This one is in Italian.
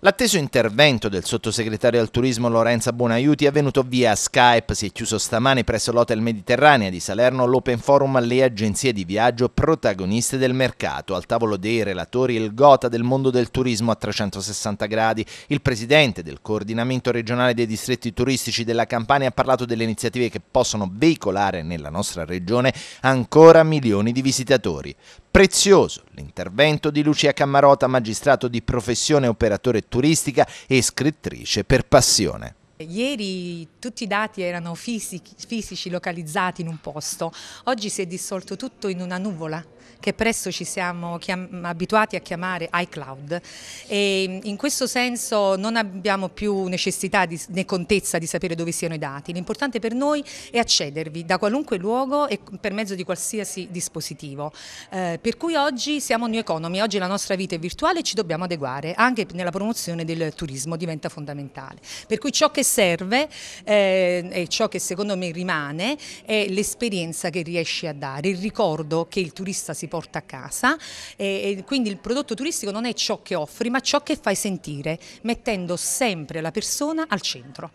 L'atteso intervento del sottosegretario al turismo Lorenza Buonaiuti è venuto via Skype, si è chiuso stamane presso l'Hotel Mediterranea di Salerno l'Open Forum alle agenzie di viaggio protagoniste del mercato. Al tavolo dei relatori il gota del mondo del turismo a 360 gradi. Il presidente del coordinamento regionale dei distretti turistici della Campania ha parlato delle iniziative che possono veicolare nella nostra regione ancora milioni di visitatori. Prezioso l'intervento di Lucia Cammarota, magistrato di professione, operatore turistica e scrittrice per passione. Ieri tutti i dati erano fisici, fisici, localizzati in un posto, oggi si è dissolto tutto in una nuvola che presto ci siamo abituati a chiamare iCloud e in questo senso non abbiamo più necessità di, né contezza di sapere dove siano i dati, l'importante per noi è accedervi da qualunque luogo e per mezzo di qualsiasi dispositivo, eh, per cui oggi siamo new economy, oggi la nostra vita è virtuale e ci dobbiamo adeguare, anche nella promozione del turismo diventa fondamentale, per cui ciò che serve eh, e ciò che secondo me rimane è l'esperienza che riesci a dare, il ricordo che il turista si porta a casa e, e quindi il prodotto turistico non è ciò che offri ma ciò che fai sentire mettendo sempre la persona al centro.